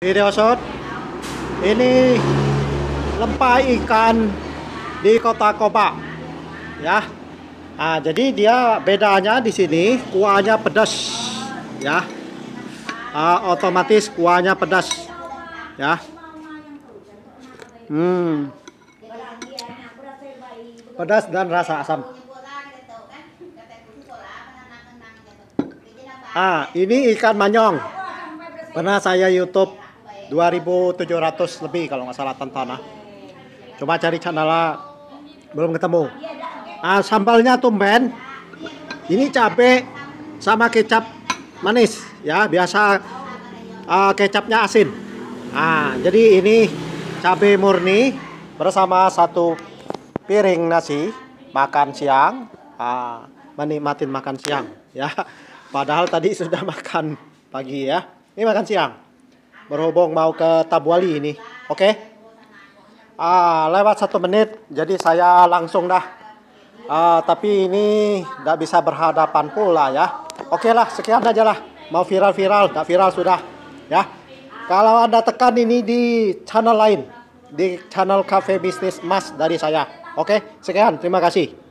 Video shot ini lempai ikan di kota Koba ya nah, jadi dia bedanya di sini kuahnya pedas ya uh, otomatis kuahnya pedas ya hmm. pedas dan rasa asam ah ini ikan manyong pernah saya YouTube 2.700 lebih kalau nggak salah tanah. Coba cari canala belum ketemu. Ah, sambalnya tumben. Ini cabe sama kecap manis ya, biasa uh, kecapnya asin. Nah, jadi ini cabe murni bersama satu piring nasi makan siang. Uh, menikmatin makan siang ya. Padahal tadi sudah makan pagi ya. Ini makan siang berhubung mau ke Tabuali ini. Oke. Okay? Ah, lewat satu menit, jadi saya langsung dah. Ah, tapi ini nggak bisa berhadapan pula ya. Oke okay lah, sekian aja lah. Mau viral-viral, nggak viral sudah. Ya. Kalau ada tekan ini di channel lain, di channel Cafe Bisnis Mas dari saya. Oke, okay? sekian. Terima kasih.